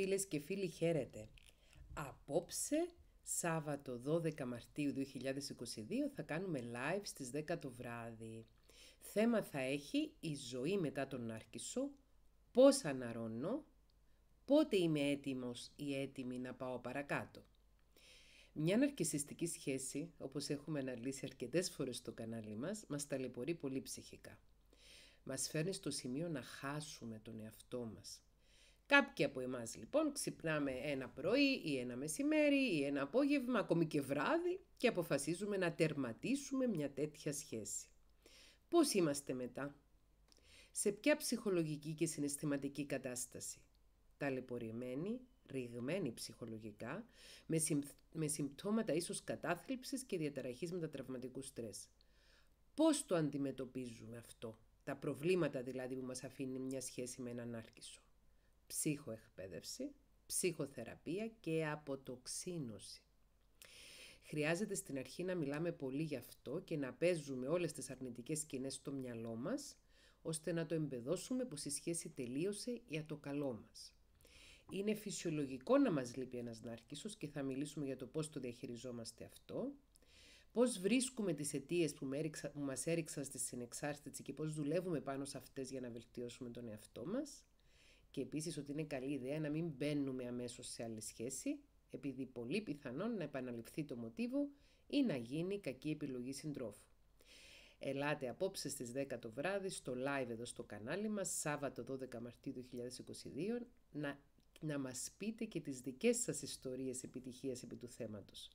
Φίλες και φίλοι χαίρετε. Απόψε, Σάββατο 12 Μαρτίου 2022, θα κάνουμε live στις 10 το βράδυ. Θέμα θα έχει η ζωή μετά τον Νάρκισο, πώς αναρώνω, πότε είμαι έτοιμος ή έτοιμη να πάω παρακάτω. Μια ναρκισιστική σχέση, όπως έχουμε αναλύσει αρκετές φορές στο κανάλι μας, μας ταλαιπωρεί πολύ ψυχικά. Μας φέρνει στο σημείο να χάσουμε τον εαυτό μας, Κάποιοι από εμάς λοιπόν ξυπνάμε ένα πρωί ή ένα μεσημέρι ή ένα απόγευμα, ακόμη και βράδυ και αποφασίζουμε να τερματίσουμε μια τέτοια σχέση. Πώς είμαστε μετά? Σε ποια ψυχολογική και συναισθηματική κατάσταση? Ταλαιπωρημένοι, ρηγμένοι ψυχολογικά, με, με συμπτώματα ίσως κατάθλιψης και διαταραχής μετατραυματικού στρες. Πώς το αντιμετωπίζουμε αυτό, τα προβλήματα δηλαδή που μας αφήνει μια σχέση με έναν άρχισο ψυχοεκπαίδευση, ψυχοθεραπεία και αποτοξίνωση. Χρειάζεται στην αρχή να μιλάμε πολύ γι' αυτό και να παίζουμε όλες τις αρνητικές σκηνές στο μυαλό μας, ώστε να το εμπεδώσουμε πως η σχέση τελείωσε για το καλό μας. Είναι φυσιολογικό να μας λείπει ένας νάρκισος και θα μιλήσουμε για το πώς το διαχειριζόμαστε αυτό, πώς βρίσκουμε τις αιτίες που, που μας έριξαν στη συνεξάρτηση και πώς δουλεύουμε πάνω σε αυτές για να βελτιώσουμε τον εαυτό μας, και επίσης ότι είναι καλή ιδέα να μην μπαίνουμε αμέσως σε άλλη σχέση, επειδή πολύ πιθανόν να επαναληφθεί το μοτίβο ή να γίνει κακή επιλογή συντρόφου. Ελάτε απόψε στις 10 το βράδυ στο live εδώ στο κανάλι μας, Σάββατο 12 Μαρτίου 2022, να, να μας πείτε και τις δικές σας ιστορίες επιτυχίας επί του θέματος.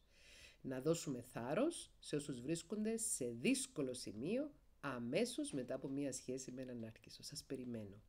Να δώσουμε θάρρος σε όσους βρίσκονται σε δύσκολο σημείο αμέσως μετά από μια σχέση με έναν άρχισο. Σας περιμένω.